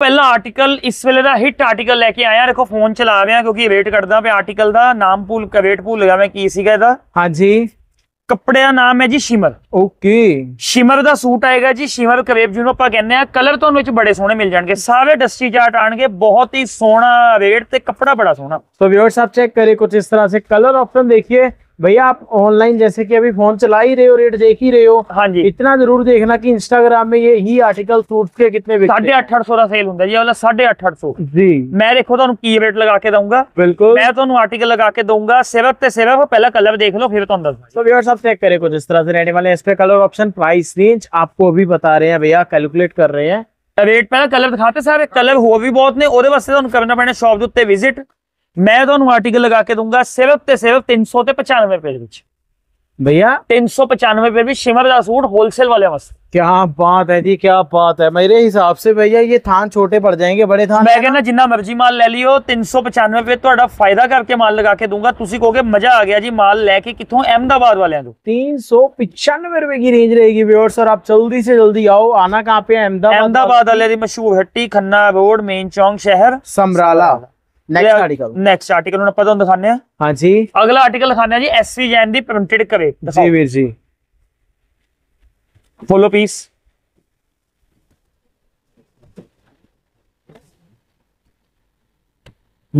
ਪਹਿਲਾ ਆਰਟੀਕਲ ਇਸ ਵੇਲੇ ਦਾ ਹਿੱਟ ਆਰਟੀਕਲ ਲੈ ਕੇ ਆਇਆ ਦੇਖੋ ਫੋਨ ਚਲਾ ਰਿਹਾ ਕਿਉਂਕਿ ਰੇਟ ਕੱਢਦਾ ਪਿਆ ਆਰਟੀਕਲ ਦਾ ਨਾਮ ਭੁੱਲ ਕੇ ਰੇਟ ਭੁੱਲ ਗਿਆ ਮੈਂ ਕੀ ਸੀਗਾ ਇਹਦਾ ਹਾਂਜੀ ਕੱਪੜੇ ਦਾ ਨਾਮ ਹੈ ਜੀ ਸ਼ਿਮਰ ਓਕੇ ਸ਼ਿਮਰ ਦਾ ਸੂਟ ਆਏਗਾ ਜੀ ਸ਼ਿਮਰ ਕਰੇਪ ਜਿਹਨੂੰ ਆਪਾਂ ਕਹਿੰਦੇ ਆ ਕਲਰ ਤੁਹਾਨੂੰ ਵਿੱਚ ਬੜੇ ਸੋਹਣੇ ਮਿਲ ਜਾਣਗੇ ਸਾਰੇ ਡਸਟੀ ਚਾਰਟ ਆਣਗੇ ਬਹੁਤ ਹੀ ਸੋਹਣਾ ਰੇਟ ਤੇ ਕੱਪੜਾ ਬੜਾ ਸੋਹਣਾ ਸੋ ਵਿਊਅਰਸ ਆਪ ਚੈੱਕ ਕਰੇ ਕੁਝ ਇਸ ਤਰ੍ਹਾਂ ਸੇ ਕਲਰ ਆਪਸ਼ਨ ਦੇਖिए भैया आप ऑनलाइन जैसे कि अभी फोन चला ही रहे हो रेट देख ही रहे हो हाँ जी इतना जरूर देखना कि इंस्टाग्राम में ये ही आर्टिकल सूट्स के कितने साढ़े अठ सौ का सेल ਹੁੰਦਾ ਜੀ ਵਾਲਾ ਸਾਢੇ 850 ਜੀ ਮੈਂ ਦੇਖੋ ਤੁਹਾਨੂੰ ਕੀ ਰੇਟ ਲਗਾ ਕੇ ਦਊਂਗਾ ਬਿਲਕੁਲ ਮੈਂ ਤੁਹਾਨੂੰ ਆਰਟੀਕਲ ਲਗਾ ਕੇ ਦਊਂਗਾ ਸਿਰਫ ਤੇ ਸਿਰਫ ਪਹਿਲਾ ਕਲਰ ਦੇਖ ਲਓ ਫਿਰ ਤੁਹਾਨੂੰ ਦੱਸਦਾ ਸੋ ਵੀਅਰਸ चेक करे कुछ इस तरह से रहने वाले इस पे कलर ऑप्शन प्राइस रेंज आपको अभी बता रहे हैं भैया कैलकुलेट कर रहे हैं रेट ਪਹਿਲਾਂ कलर ਦਿਖਾਤੇ ਸਾਰੇ ਕਲਰ ਹੋ ਵੀ ਬਹੁਤ ਨੇ ਉਹਦੇ ਵਾਸਤੇ ਤੁਹਾਨੂੰ ਕਰਨਾ ਪੈਣਾ ਸ਼ਾਪ ਦੇ मैं तो आर्टिकल लगा के दूंगा सिर्फ ते सिर्फ तीन सौ पचानवे रुपए भैया तीन सौ पचानवे रुपए भी शिमर दास सूट होलसेल वाले बस क्या बात है जी क्या बात है मेरे हिसाब से भैया ये थान छोटे पड़ जाएंगे बड़े थान मैं कहना जिन्ना मर्जी माल ले लियो तीन सौ पचानवे रुपए तो फायदा करके माल लगा के दूंगा तुम कहोगे मजा आ गया जी माल लेके कितों अहमदाबाद वाले तो तीन सौ पचानवे रुपए की रेंज रहेगी व्यवर सर आप जल्दी से जल्दी आओ आना कहाँ पे अहमदाबाद अहमदाबाद वाले मशहूर हट्टी खन्ना रोड मेन चौक शहर Samrala next article next article ਹੁਣ ਆਪਾਂ ਤੁਹਾਨੂੰ ਦਿਖਾਣੇ ਆ ਹਾਂਜੀ ਅਗਲਾ ਆਰਟੀਕਲ ਦਿਖਾਣੇ ਆ ਜੀ ਐਸਸੀ ਜੈਨ ਦੀ ਪ੍ਰਿੰਟਡ ਕਰੇ ਜੀ ਵੀਰ ਜੀ ਫੋਲੋ ਪੀਸ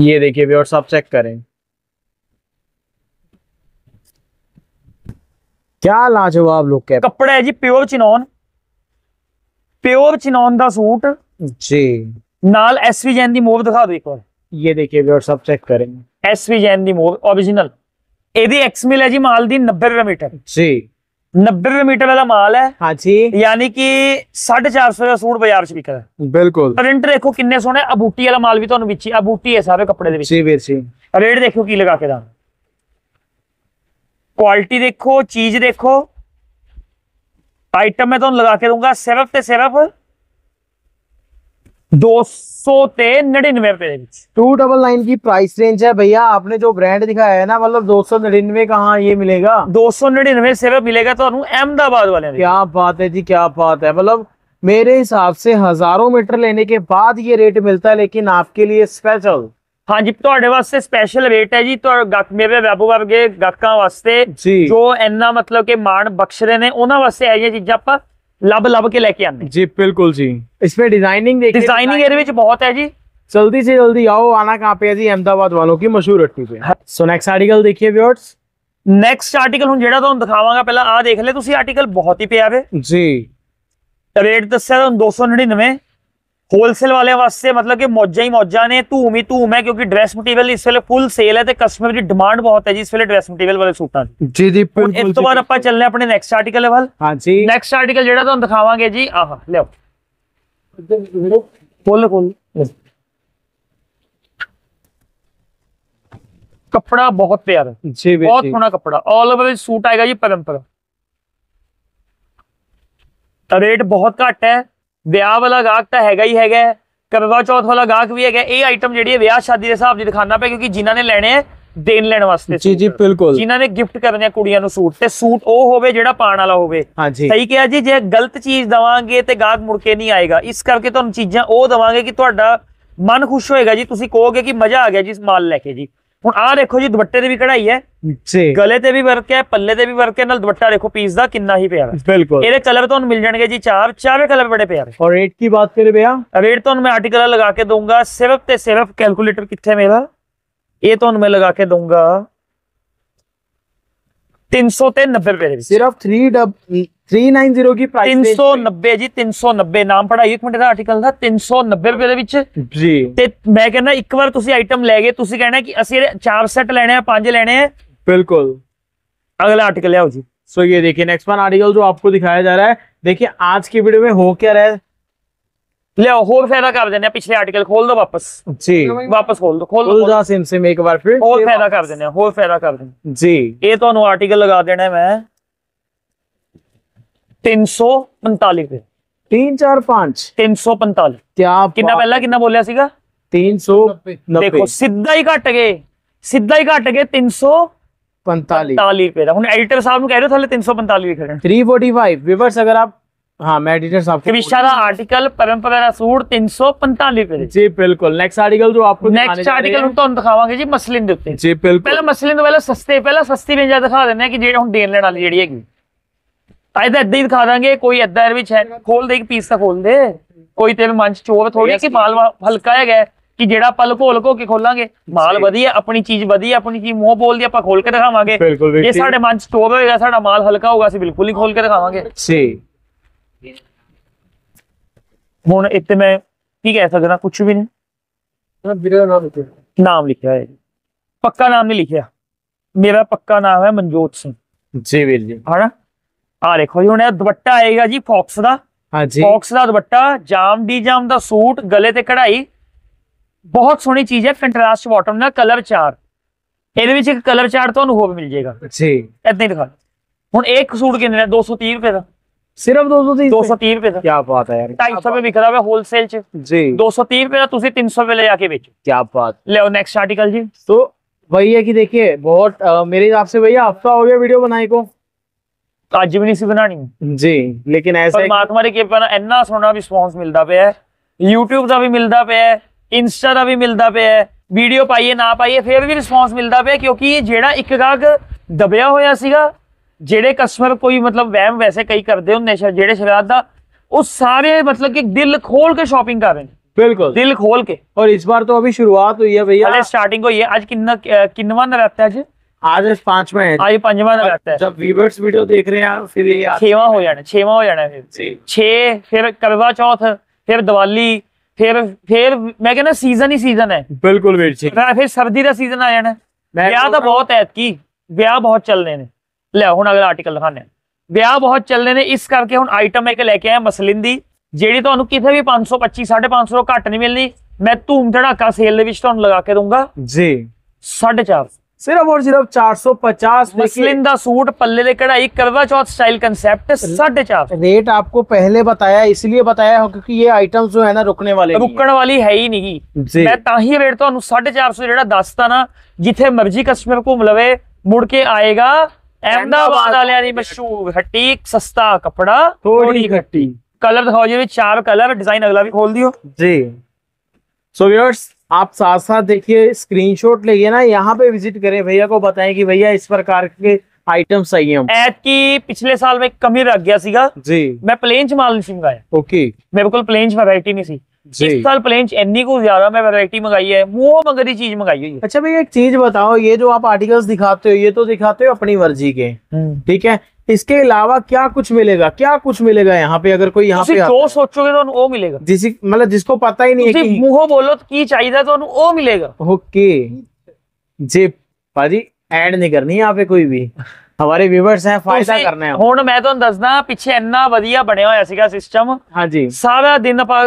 ये देखिए व्यूअर्स आप चेक करें क्या लाजवाब लुक है कपड़ा है जी प्योर चिनौन प्योर चिनौन का सूट जी नाल एसवी जैन की मूव दिखा दो एक बार ये देखिए व्यूअर्स आप चेक करेंगे एस वी जैन दी मूव ओरिजिनल ਇਹਦੀ ਐਕਸ ਮਿਲ ਹੈ ਜੀ ਮਾਲ ਦੀ 90 ਰੁਪਏ ਮੀਟਰ ਜੀ 90 ਰੁਪਏ ਮੀਟਰ ਵਾਲਾ ਮਾਲ ਹੈ ਹਾਂਜੀ ਯਾਨੀ ਕਿ 450 ਦਾ ਸੂਟ ਬਾਜ਼ਾਰ 'ਚ ਵਿਕਦਾ ਬਿਲਕੁਲ ਪ੍ਰਿੰਟ ਦੇਖੋ ਕਿੰਨੇ ਸੋਹਣੇ ਅਬੂਟੀ ਵਾਲਾ ਮਾਲ ਵੀ ਤੁਹਾਨੂੰ ਵਿੱਚ ਹੀ ਅਬੂਟੀ ਹੈ ਸਾਰੇ ਕੱਪੜੇ ਦੇ ਵਿੱਚ ਜੀ ਵੀਰ ਜੀ ਰੇਟ ਦੇਖੋ ਕੀ ਲਗਾ ਕੇ ਦਾਂ ਕੁਆਲਿਟੀ ਦੇਖੋ ਚੀਜ਼ ਦੇਖੋ ਆਈਟਮ ਮੈਂ ਤੁਹਾਨੂੰ ਲਗਾ ਕੇ ਦੂੰਗਾ ਸਿਰਫ ਤੇ ਸਿਰਫ 200 ਤੇ 99 ਰੁਪਏ ਦੇ ਵਿੱਚ 299 की प्राइस रेंज है भैया आपने जो ब्रांड दिखाया है ना मतलब 299 कहाँ ये मिलेगा 299 ਸਿਰਫ ਮਿਲੇਗਾ ਤੁਹਾਨੂੰ ਅਹਮਦਾਬਾਦ ਵਾਲਿਆਂ ਦੇ क्या बात है जी क्या बात है मतलब मेरे हिसाब से हजारों मीटर लेने के बाद ये रेट मिलता है लेकिन आपके लिए स्पेशल ਹਾਂਜੀ ਤੁਹਾਡੇ ਵਾਸਤੇ ਸਪੈਸ਼ਲ ਰੇਟ ਹੈ ਜੀ ਤੁਹਾਡੇ ਗਾਹਕ ਮੇਰੇ ਬਾਬੂ ਵਰਗੇ ਗਾਹਕਾਂ ਵਾਸਤੇ ਜੀ। ਜੋ ਇੰਨਾ ਮਤਲਬ ਕਿ ਮਾਣ ਬਖਸ਼ਦੇ ਨੇ ਉਹਨਾਂ ਵਾਸਤੇ ਇਹ ਜਿਹੀਆਂ ਚੀਜ਼ਾਂ ਆਪਾਂ ਲੱਭ ਲੱਭ ਕੇ ਲੈ ਕੇ ਆਉਂਦੇ ਜੀ ਬਿਲਕੁਲ ਜੀ ਇਸ इसमें ਡਿਜ਼ਾਈਨਿੰਗ ਦੇਖੀ ਡਿਜ਼ਾਈਨਿੰਗ ਇਹਦੇ ਵਿੱਚ ਬਹੁਤ ਹੈ ਜੀ ਜਲਦੀ ਸੇ ਜਲਦੀ ਆਓ ਆਣਾ कहाँ पे ਜੀ जी अहमदाबाद ਕੀ ਮਸ਼ਹੂਰ ਰੱਟੀ हट्टी ਸੋ ਨੈਕਸਟ ਆਰਟੀਕਲ ਦੇਖੀਏ आर्टिकल ਨੈਕਸਟ ਆਰਟੀਕਲ ਹੁਣ ਜਿਹੜਾ ਤੁਹਾਨੂੰ ਦਿਖਾਵਾਂਗਾ ਪਹਿਲਾਂ ਆਹ ਦੇਖ ਲੈ ਤੁਸੀਂ ਆਰਟੀਕਲ ਬਹੁਤ ਹੀ ਪਿਆ ਵੇ ਰੇਟ ਦੱਸਿਆ ਤੁਹਾਨੂੰ 299 होलसेल वाले वास्ते मतलब कि मौजा ही मौजा ने धूम ही धूम है क्योंकि ड्रेस मटीरियल इस वे फुल सेल है कस्टमर की डिमांड बहुत है जी इस वे ड्रेस मटीरियल वाले सूटा जी जी तो इस तो बाद चलने अपने नैक्सट आर्टिकल वाल हाँ जी नैक्सट आर्टिकल जो तुम दिखावे जी आह लिया कपड़ा बहुत प्यार जी बहुत सोना कपड़ा ऑल ओवर सूट आएगा जी परंपरा रेट बहुत घट है ਵਿਆਹ ਵਾਲਾ ਗਾਹਕ ਤਾਂ ਹੈਗਾ ਹੀ ਹੈਗਾ ਕਰਵਾ ਚੌਥ ਵਾਲਾ ਗਾਹਕ ਵੀ ਹੈਗਾ ਇਹ ਆਈਟਮ ਜਿਹੜੀ ਹੈ ਵਿਆਹ ਸ਼ਾਦੀ ਦੇ ਹਿਸਾਬ ਦੀ ਦਿਖਾਣਾ ਪਿਆ ਕਿਉਂਕਿ ਜਿਨ੍ਹਾਂ ਨੇ ਲੈਣੇ ਆ ਦੇਣ ਲੈਣ ਵਾਸਤੇ ਜੀ ਜੀ ਬਿਲਕੁਲ ਜਿਨ੍ਹਾਂ ਨੇ ਗਿਫਟ ਕਰਨੇ ਆ ਕੁੜੀਆਂ ਨੂੰ ਸੂਟ ਤੇ ਸੂਟ ਉਹ ਹੋਵੇ ਜਿਹੜਾ ਪਾਣ ਵਾਲਾ ਹੋਵੇ ਸਹੀ ਕਿਹਾ ਜੀ ਜੇ ਗਲਤ ਚੀਜ਼ ਦਵਾਂਗੇ ਤੇ ਗਾਹਕ ਮੁੜ ਕੇ ਨਹੀਂ ਆਏਗਾ ਇਸ ਕਰਕੇ ਤੁਹਾਨੂੰ ਚੀਜ਼ਾਂ ਉਹ ਦਵਾਂਗੇ ਕਿ ਤੁਹਾਡਾ ਮਨ ਖੁਸ਼ ਹੋਏਗਾ ਜੀ ਤੁਸੀਂ ਕਹੋਗੇ ਕਿ ਮਜ਼ਾ ਆ ਗਿਆ ਜੀ ਇਸ ਮਾਲ ਲੈ ਕੇ ਜੀ ਹੁਣ ਆਹ ਦੇਖੋ ਜੀ ਦੁਪੱਟੇ ਤੇ ਵੀ ਕਢਾਈ ਹੈ ਜੀ ਗਲੇ ਤੇ ਵੀ ਵਰਕ ਹੈ ਪੱਲੇ ਤੇ ਵੀ ਵਰਕ ਹੈ ਨਾਲ ਦੁਪੱਟਾ ਦੇਖੋ ਪੀਸ ਦਾ ਕਿੰਨਾ ਹੀ ਪਿਆਰਾ ਬਿਲਕੁਲ ਇਹਦੇ ਕਲਰ ਤੁਹਾਨੂੰ ਮਿਲ ਜਾਣਗੇ ਜੀ ਚਾਰ ਚਾਰੇ ਕਲਰ ਬੜੇ ਪਿਆਰੇ ਔਰ ਰੇਟ ਦੀ ਬਾਤ ਕਰੇ ਬਿਆ ਰੇਟ ਤੁਹਾਨੂੰ ਮੈਂ ਆਰਟੀਕਲ ਲਗਾ ਕੇ ਦਊਂਗਾ ਸਿਰਫ ਤੇ ਸਿਰਫ ਕੈਲਕੂਲੇਟਰ ਕਿੱਥੇ ਮੇਰਾ ਇਹ ਤੁਹਾਨੂੰ ਮੈਂ ਲਗਾ ਕੇ ਦਊਂਗਾ 390 ਰੁਪਏ ਦੇ ਵਿੱਚ ਸਿਰਫ 3 थ्री नाइन जीरो की प्राइस 390 ਜੀ 390 ਨਾਮ ਪੜਾਈ ਇੱਕ ਮਿੰਟ ਦਾ ਆਰਟੀਕਲ ਦਾ 390 ਰੁਪਏ ਦੇ ਵਿੱਚ ਜੀ ਤੇ ਮੈਂ ਕਹਿੰਦਾ ਇੱਕ ਵਾਰ ਤੁਸੀਂ ਆਈਟਮ ਲੈ ਗਏ ਤੁਸੀਂ ਕਹਿਣਾ ਕਿ ਅਸੀਂ ਚਾਰ ਸੈੱਟ ਲੈਣੇ ਆ ਪੰਜ ਲੈਣੇ ਆ बिल्कुल अगला आर्टिकल है जी सो so, ये देखिए नेक्स्ट वन आर्टिकल जो आपको दिखाया जा रहा है देखिए आज की वीडियो में हो क्या रहा है ले और फायदा कर देने पिछले आर्टिकल खोल दो वापस जी वापस खोल दो खोल, खोल दो सिम सिम एक बार फिर और फायदा कर देने और फायदा कर देने जी ये तो आर्टिकल लगा देना है मैं 345 ਤੇ 3 345 ਕਿੰਨਾ ਪਹਿਲਾਂ ਕਿੰਨਾ ਬੋਲਿਆ ਸੀਗਾ 390 ਦੇਖੋ ਸਿੱਧਾ ਹੀ ਘਟ ਗਏ ਸਿੱਧਾ ਹੀ ਘਟ ਗਏ 345 ਰੁਪਏ ਦਾ ਹੁਣ ਐਡੀਟਰ ਸਾਹਿਬ ਨੂੰ ਕਹਿ ਰਹੇ ਹੋ ਥੱਲੇ 345 ਲਿਖ ਰਹੇ 345 ਵਿਵਰਸ ਅਗਰ आप हाँ मैं एडिटर साहब कविशा का आर्टिकल परंपरा सूट तीन सौ पैंतालीस पे जी बिल्कुल नेक्स्ट आर्टिकल जो आपको नेक्स्ट ਆਰਟੀਕਲ हम ਤੁਹਾਨੂੰ ਦਿਖਾਵਾਂਗੇ ਜੀ ਮਸਲਿਨ ਦੇ ਉੱਤੇ ਜੀ ਬਿਲਕੁਲ ਪਹਿਲਾਂ ਮਸਲਿਨ ਤੋਂ ਪਹਿਲਾਂ ਸਸਤੇ ਪਹਿਲਾਂ ਸਸਤੀ ਵੇਂਜਾ ਦਿਖਾ ਦਿੰਦੇ ਆ ਕਿ ਜਿਹੜਾ ਹੁਣ ਦੇਣ ਲੈਣ ਵਾਲੀ ਜਿਹੜੀ ਹੈਗੀ ਇਹਦਾ ਇਦਾਂ ਹੀ ਦਿਖਾ ਦਾਂਗੇ ਕੋਈ ਇਦਾਂ ਵਿੱਚ ਹੈ ਖੋਲ ਦੇ ਇੱਕ ਪੀਸ ਤਾਂ ਖੋਲ ਦੇ ਕੋਈ ਤੇਰੇ ਮਨ ਚ ਚੋਰ ਥੋੜੀ ਕਿ ਮਾਲ ਹਲਕਾ ਹੈਗਾ ਕਿ ਜਿਹੜਾ ਪਲ ਘੋਲ ਘੋ ਕੇ ਖੋਲਾਂਗੇ ਮਾਲ ਵਧੀਆ ਆਪਣੀ ਚੀਜ਼ ਵਧੀਆ ਆਪਣੀ ਚੀਜ਼ ਮੂੰਹ ਬੋਲਦੀ ਆਪਾਂ ਖੋਲ ਕੇ ਦਿਖਾਵਾਂਗੇ ਇਹ ਸਾਡੇ ਮਨ ਚ ਸਟੋਰ ਹੋਏਗਾ ਸਾਡਾ ਮਾਲ ਹਲਕਾ ਹੋਊਗਾ ਅਸੀਂ ਬਿਲਕੁਲ ਹੀ ਖੋਲ ਕੇ ਦਿਖਾਵਾਂਗੇ ਸੀ ਹੁਣ ਇੱਥੇ ਮੈਂ ਕੀ ਕਹਿ ਸਕਦਾ ਕੁਝ ਵੀ ਨਹੀਂ ਵੀਰੇ ਦਾ ਨਾਮ ਲਿਖਿਆ ਨਾਮ ਲਿਖਿਆ ਹੈ ਪੱਕਾ ਨਾਮ ਨਹੀਂ ਲਿਖਿਆ ਮੇਰਾ ਪੱਕਾ ਨਾਮ ਹੈ ਮਨਜੋਤ ਸਿੰਘ ਜੀ ਵੀਰ ਜੀ ਹਣਾ ਆ ਦੇਖੋ ਜੀ ਹੁਣ ਇਹ ਦੁਪੱਟਾ ਆਏਗਾ ਜੀ ਫੌਕਸ ਦਾ ਹਾਂਜੀ ਫੌਕਸ ਦਾ ਦੁਪੱਟਾ ਜਾਮ ਡੀ ਜਾਮ ਦਾ ਸੂਟ ਗਲੇ ਤੇ ਕਢਾਈ ਬਹੁਤ ਸੋਹਣੀ ਚੀਜ਼ ਹੈ ਕੰਟਰਾਸਟ ਬਾਟਮ ਨਾਲ ਕਲਰ ਚਾਰ ਇਹਦੇ ਵਿੱਚ ਇੱਕ ਕਲਰ ਚਾਰ ਤੁਹਾਨੂੰ ਹੋਰ ਮਿਲ ਜਾਏਗਾ ਜੀ ਇਦਾਂ ਹੀ ਦਿਖਾ ਹੁਣ ਇੱਕ ਸੂਟ ਕਿੰਨੇ ਦਾ 230 ਰੁਪਏ ਦਾ ਸਿਰਫ 230 230 ਰੁਪਏ ਦਾ ਕੀ ਬਾਤ ਹੈ ਯਾਰ 250 ਰੁਪਏ ਵਿਕਦਾ ਹੋਇਆ ਹੋਲਸੇਲ ਚ ਜੀ 230 ਰੁਪਏ ਦਾ ਤੁਸੀਂ 300 ਰੁਪਏ ਲੈ ਕੇ ਵੇਚੋ ਕੀ ਬਾਤ ਲਓ नेक्स्ट आर्टिकल जी तो वही है कि देखिए बहुत मेरे हिसाब से भैया हफ्ता हो गया वीडियो बनाने को ਅੱਜ ਵੀ ਨਹੀਂ ਸੀ ਬਣਾਣੀ ਜੀ ਲੇਕਿਨ ਐਸਾ ਪਰਮਾਤਮਾ ਦੇ ਕਿਰਪਾ ਨਾਲ ਇੰਨਾ ਸੋਹਣਾ ਰਿਸਪੌਂਸ ਮਿਲਦਾ ਪਿਆ ਹੈ YouTube ਦਾ ਵੀ ਮਿਲਦਾ ਪਿਆ ਹੈ ਇੰਸਟਾ ਦਾ ਵੀ ਮਿਲਦਾ ਪਿਆ ਹੈ ਵੀਡੀਓ ਪਾਈਏ ਨਾ ਪਾਈਏ ਫਿਰ ਵੀ ਰਿਸਪੌਂਸ ਮਿਲਦਾ ਪਿਆ ਕਿਉਂਕਿ ਇਹ ਜਿਹੜਾ ਇੱਕ ਗਾਹਕ ਦਬਿਆ ਹੋਇਆ ਸੀਗਾ ਜਿਹੜੇ ਕਸਟਮਰ ਕੋਈ ਮਤਲਬ ਵਹਿਮ ਵੈਸੇ ਕਈ ਕਰਦੇ ਹੁੰਦੇ ਸ਼ਾ ਜਿਹੜੇ ਸ਼ਰਾਦ ਦਾ ਉਹ ਸਾਰੇ मतलब कि दिल खोल के शॉपिंग कर रहे हैं बिल्कुल दिल खोल के और इस बार तो अभी शुरुआत हुई है भैया स्टार्टिंग हुई है आज किन्ना किन्नवा नवरात्र है आज इस पांच में है आज पंचवा नंबर आता है जब वीवर्स वीडियो देख रहे हैं फिर ये छवा हो जाना छवा हो जाना फिर छह फिर करवा चौथ फिर दिवाली फिर फिर मैं कहना सीजन ही सीजन है बिल्कुल वीर जी फिर सर्दी का सीजन आ जाना ਵਿਆਹ ਤਾਂ ਬਹੁਤ ਐਤਕੀ ਵਿਆਹ ਬਹੁਤ ਚੱਲਨੇ ਨੇ ਲੈ ਹੁਣ ਅਗਲਾ ਆਰਟੀਕਲ ਦਿਖਾਣੇ ਵਿਆਹ ਬਹੁਤ ਚੱਲਨੇ ਨੇ ਇਸ ਕਰਕੇ ਹੁਣ ਆਈਟਮ ਇੱਕ ਲੈ ਕੇ ਆਇਆ ਮਸਲਿਨ ਦੀ ਜਿਹੜੀ ਤੁਹਾਨੂੰ ਕਿਤੇ ਵੀ 525 550 ਘੱਟ ਨਹੀਂ ਮਿਲਣੀ ਮੈਂ ਧੂਮ ਧੜਾਕਾ ਸੇਲ ਦੇ ਵਿੱਚ ਤੁਹਾਨੂੰ ਲਗਾ ਕੇ ਦੂੰਗਾ ਜੀ 4.5 ਸਿਰਫ ਔਰ ਸਿਰਫ 450 ਮਸਲਿਨ ਦਾ ਸੂਟ ਪੱਲੇ ਦੇ ਕਢਾਈ ਕਰਵਾ ਚੌਥ ਸਟਾਈਲ ਕਨਸੈਪਟ 450 ਰੇਟ ਆਪਕੋ ਪਹਿਲੇ ਬਤਾਇਆ ਇਸ ਲਈ ਬਤਾਇਆ हो ਕਿਉਂਕਿ ਇਹ ਆਈਟਮਸ ਜੋ ਹੈ ਨਾ ਰੁਕਣ ਵਾਲੇ ਨਹੀਂ ਰੁਕਣ ਵਾਲੀ ਹੈ ਹੀ ਨਹੀਂ ਮੈਂ ਤਾਂ ਹੀ ਰੇਟ ਤੁਹਾਨੂੰ 450 ਜਿਹੜਾ ਦੱਸਤਾ ਨਾ ਜਿੱਥੇ ਮਰਜ਼ੀ ਕਸਟਮਰ ਘੁੰਮ ਲਵੇ ਮੁੜ ਕੇ ਆਏਗਾ ਅਹਿਮਦਾਬਾਦ ਵਾਲਿਆਂ ਦੀ ਮਸ਼ਹੂਰ ਹਟੀਕ ਸਸਤਾ ਕਪੜਾ ਥੋੜੀ ਘੱਟੀ ਕਲਰ ਦਿਖਾਓ ਜੀ ਵਿੱਚ ਚਾਰ ਕਲਰ ਡਿਜ਼ਾਈਨ ਅਗਲਾ ਵੀ ਖੋਲ ਦਿਓ ਜੀ सो so, व्यूअर्स आप साथ साथ देखिए स्क्रीनशॉट लेके ना यहाँ पे विजिट करें भैया को बताएं कि भैया इस प्रकार के आइटम सही है ऐप की पिछले साल में कमी रख गया सीगा जी मैं प्लेन च माल नहीं मंगाया ओके मेरे को प्लेन वैरायटी नहीं सी इस साल प्लेन इन्नी को ज्यादा मैं वैरायटी मंगाई है वो मगरी चीज मंगाई हुई अच्छा भैया एक चीज बताओ ये जो आप आर्टिकल्स दिखाते हो ये तो दिखाते हो अपनी मर्जी के हम्म। ठीक है इसके अलावा क्या कुछ मिलेगा क्या कुछ मिलेगा यहाँ पे अगर कोई यहाँ पे जो सोचोगे तो वो मिलेगा जिस मतलब जिसको पता ही नहीं है कि मुंह बोलो की चाहिए तो वो मिलेगा ओके जे भाजी ਐਡ ਨਹੀਂ ਕਰਨੀ ਆਪੇ ਕੋਈ ਵੀ भी ਹਮਾਰੇ ਵੀਵਰਸ ਹੈ ਫਾਇਦਾ ਕਰਨਾ ਹੈ ਹੁਣ ਮੈਂ ਤੁਹਾਨੂੰ ਦੱਸਦਾ ਪਿੱਛੇ ਇੰਨਾ ਵਧੀਆ ਬਣਿਆ ਹੋਇਆ ਸੀਗਾ ਸਿਸਟਮ ਹਾਂਜੀ ਸਾਰਾ ਦਿਨ ਆਪਾਂ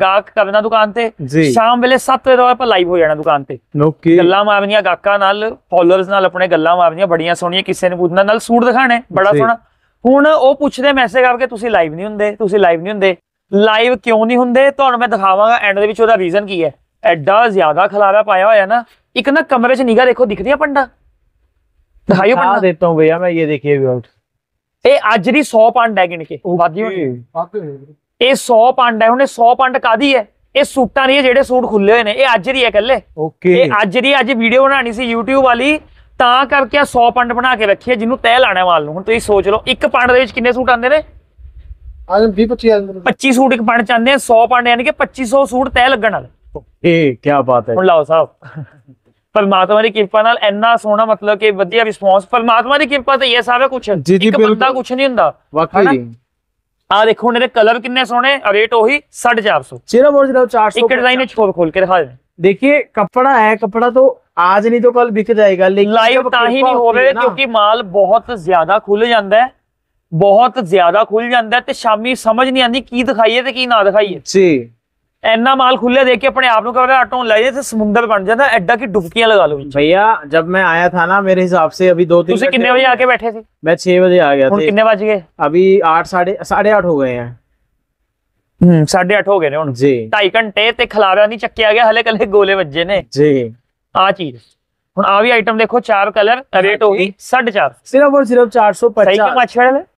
ਗਾਹਕ ਕਰਨਾ ਦੁਕਾਨ ਤੇ ਸ਼ਾਮ ਵੇਲੇ 7 ਵਜੇ ਆਪਾਂ ਲਾਈਵ ਹੋ ਜਾਣਾ ਦੁਕਾਨ ਤੇ ਓਕੇ ਗੱਲਾਂ ਮਾਰਨੀਆਂ ਗਾਹਕਾਂ ਨਾਲ ਫਾਲੋਅਰਸ ਨਾਲ ਆਪਣੇ ਗੱਲਾਂ ਮਾਰਨੀਆਂ ਬੜੀਆਂ ਸੋਹਣੀਆਂ ਕਿਸੇ ਨੇ ਪੁੱਛਣਾ ਨਾਲ ਸੂਟ ਦਿਖਾਣੇ ਬੜਾ ਸੋਹਣਾ ਹੁਣ ਉਹ ਪੁੱਛਦੇ ਮੈਸੇਜ ਕਰਕੇ ਤੁਸੀਂ ਲਾਈਵ ਨਹੀਂ ਹੁੰਦੇ ਤੁਸੀਂ ਲਾਈਵ ਨਹੀਂ ਹੁੰਦੇ ਲਾਈਵ ਕਿਉਂ ਨਹੀਂ ਹੁੰਦੇ ਤੁਹਾਨੂੰ ਮੈਂ ਦਿਖਾਵਾਂਗਾ ਐਂਡ ਦੇ ਵਿੱਚ ਉਹਦਾ ਰੀਜ਼ਨ ਕੀ ਹੈ ਐਡਾ ਜ਼ਿਆਦਾ ਖਲਾਰਾ ਪਾਇਆ ਹੋਇਆ ਨਾ ਇੱਕ ਨਾ ਕਮਰੇ 'ਚ ਨਿਗਾ ਦੇਖੋ ਦਿਖਦੀ ਆ ਪੰਡਾ दिखाइयो पन्ना देता हूँ भैया मैं ये देखिए व्यूअर्स ਇਹ ਅੱਜ ਦੀ 100 ਪੰਡ ਹੈ ਗਿਣ ਕੇ ਵਾਦੀ ਹੋਣੀ ਇਹ 100 ਪੰਡ ਹੈ ਉਹਨੇ 100 ਪੰਡ ਕਾਦੀ ਹੈ ਇਹ ਸੂਟਾਂ ਨਹੀਂ ਜਿਹੜੇ ਸੂਟ ਖੁੱਲੇ ਹੋਏ ਨੇ ਇਹ ਅੱਜ ਦੀ ਹੈ ਕੱਲੇ ਓਕੇ ਇਹ ਅੱਜ ਦੀ ਅੱਜ ਵੀਡੀਓ ਬਣਾਣੀ ਸੀ YouTube ਵਾਲੀ ਤਾਂ ਕਰਕੇ ਆ 100 ਪੰਡ ਬਣਾ ਕੇ ਰੱਖੀ ਹੈ ਜਿਹਨੂੰ ਤੈ ਲਾਣਾ ਵਾਲ ਨੂੰ ਹੁਣ ਤੁਸੀਂ ਸੋਚ ਲਓ ਇੱਕ ਪੰਡ ਦੇ ਵਿੱਚ ਕਿੰਨੇ ਸੂਟ ਆਉਂਦੇ ਨੇ ਆਜ 20 25 25 ਸੂਟ ਇੱਕ ਪੰਡ ਚਾਹੁੰਦੇ ਆ 100 ਪੰਡ ਯਾਨੀ ਕਿ 2500 ਸੂਟ ਤੈ ਲੱਗਣ ਵਾਲੇ ਓਕੇ ਕੀ ਬਾਤ ਹੈ ਹੁਣ ਲਾਓ ਸਾਹਿਬ ਪਰਮਾਤਮਾ ਦੀ ਕਿਰਪਾ ਨਾਲ ਇੰਨਾ ਸੋਹਣਾ ਮਤਲਬ ਕਿ ਵਧੀਆ ਰਿਸਪੌਂਸ ਪਰਮਾਤਮਾ ਦੀ ਕਿਰਪਾ ਤੇ ਇਹ ਸਾਰਾ ਕੁਝ ਇੱਕ ਬੰਦਾ ਕੁਝ ਨਹੀਂ ਹੁੰਦਾ ਵਾਕਈ ਆ ਦੇਖੋ ਇਹਦੇ ਕਲਰ ਕਿੰਨੇ ਸੋਹਣੇ ਰੇਟ ਉਹੀ 450 ਸਿਰਫ ਔਰ ਸਿਰਫ 400 ਇੱਕ ਡਿਜ਼ਾਈਨ ਵਿੱਚ ਖੋਲ ਖੋਲ ਕੇ ਦਿਖਾ ਦੇ ਦੇਖਿਏ ਕੱਪੜਾ ਹੈ ਕੱਪੜਾ ਤੋਂ ਆਜ ਨਹੀਂ ਤਾਂ ਕੱਲ बिक ਜਾਏਗਾ ਲਾਈਵ ਤਾਂ ਹੀ ਨਹੀਂ ਹੋਵੇ ਕਿਉਂਕਿ ਮਾਲ ਬਹੁਤ ਜ਼ਿਆਦਾ ਖੁੱਲ ਜਾਂਦਾ ਹੈ ਬਹੁਤ ਜ਼ਿਆਦਾ ਖੁੱਲ ਜਾਂਦਾ ਤੇ ਸ਼ਾਮੀ ਸਮਝ ਨਹੀਂ ਆਂਦੀ ਕੀ ਦਿਖਾਈਏ ਤੇ ਕੀ ਨਾ ਦਿਖਾਈਏ ਜੀ ਇੰਨਾ ਮਾਲ ਖੁੱਲਿਆ ਦੇਖ ਕੇ ਆਪਣੇ ਆਪ ਨੂੰ ਕਹਿੰਦਾ ਆਟੋ ਲੈ ਜੇ ਤੇ ਸਮੁੰਦਰ ਬਣ ਜਾਂਦਾ ਐਡਾ ਕੀ ਡੁਬਕੀਆਂ ਲਗਾ ਲਓ ਵਿੱਚ भैया जब मैं आया था ना मेरे हिसाब से अभी दो तीन ਤੁਸੀਂ घंटे- ਕਿੰਨੇ ਵਜੇ ਆ ਕੇ ਬੈਠੇ ਸੀ मैं छह बजे आ गया ਹੁਣ था ਕਿੰਨੇ ਵੱਜ ਗਏ अभी आठ साढ़े साढ़े आठ हो गए हैं ਹੂੰ 8:30 ਹੋ ਗਏ ਨੇ ਹੁਣ जी 2.5 ਘੰਟੇ ਤੇ ਖਲਾਰਾ ਨਹੀਂ ਚੱਕਿਆ ਗਿਆ ਹਲੇ ਕੱਲੇ ਗੋਲੇ ਵੱਜੇ ਨੇ जी ਆ ਚੀਜ਼ ਹੁਣ ਆ ਵੀ ਆਈਟਮ ਦੇਖੋ ਚਾਰ ਕਲਰ ਰੇਟ ਹੋਗੀ 4.5 ਸਿਰफ और सिर्फ चार सौ सही क्यों पचास मछुआरे में